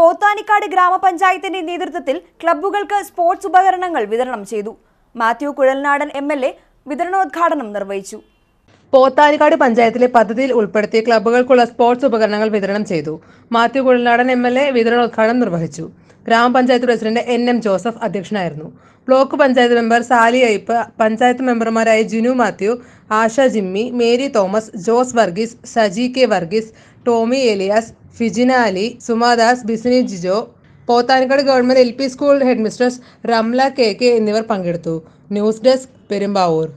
പോത്താനിക്കാട് ഗ്രാമപഞ്ചായത്തിന്റെ നേതൃത്വത്തിൽ ക്ലബ്ബുകൾക്ക് സ്പോർട്സ് ഉപകരണങ്ങൾ വിതരണം ചെയ്തു Mathew Kuzhalnadan M L A വിതരണോദ്ഘാടനം നിർവഹിച്ചു പോത്താനിക്കാട് പഞ്ചായത്തിലെ പദ്ധതിയിൽ ഉൾപ്പെടുത്തി ക്ലബ്ബുകൾക്കുള്ള സ്പോർട്സ് ഉപകരണങ്ങൾ വിതരണം ചെയ്തു Mathew Kuzhalnadan M L A വിതരണോദ്ഘാടനം നിർവഹിച്ചു ഗ്രാമപഞ്ചായത്ത് പ്രസിഡന്റ് എൻ എം ജോസഫ് അധ്യക്ഷനായിരുന്നു ബ്ലോക്ക് പഞ്ചായത്ത് മെമ്പർ സാലി അയ്പ്പ് പഞ്ചായത്ത് മെമ്പർമാരായ Jinu Mathew Asha Jimmy Mary Thomas Jose Varghese Saji K Varghese Tomy Elias Fijinali Sumadas Bisini Jijo Pothanikkad government L P school headmistress Ramla K K എന്നിവർ പങ്കെടുത്തു ന്യൂസ് ഡെസ്ക് പെരുമ്പാവൂർ